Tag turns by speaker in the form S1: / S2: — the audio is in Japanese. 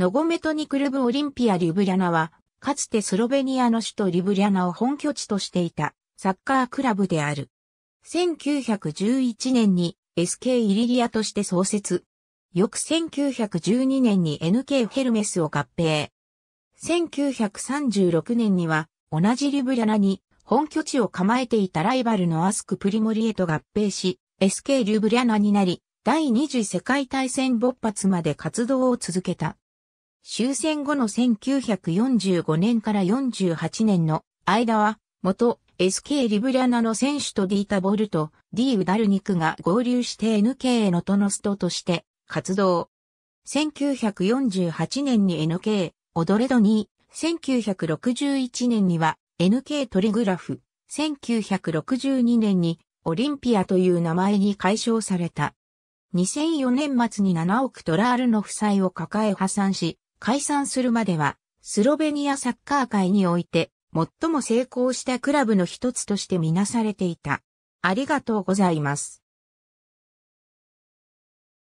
S1: ノゴメトニクルブオリンピア・リュブリャナは、かつてスロベニアの首都リュブリャナを本拠地としていたサッカークラブである。1911年に SK イリリアとして創設。翌1912年に NK ヘルメスを合併。1936年には同じリュブリャナに本拠地を構えていたライバルのアスクプリモリへと合併し、SK リュブリャナになり、第二次世界大戦勃発まで活動を続けた。終戦後の1945年から48年の間は、元 SK リブリャナの選手とディータ・ボルト、D・ ウダルニクが合流して NK へのトノストとして活動。1948年に NK、オドレドニー、1961年には NK トリグラフ、1962年にオリンピアという名前に解消された。2004年末に7億トラールの負債を抱え破産し、解散するまでは、スロベニアサッカー界において、最も成功したクラブの一つとしてみなされていた。ありがとうございます。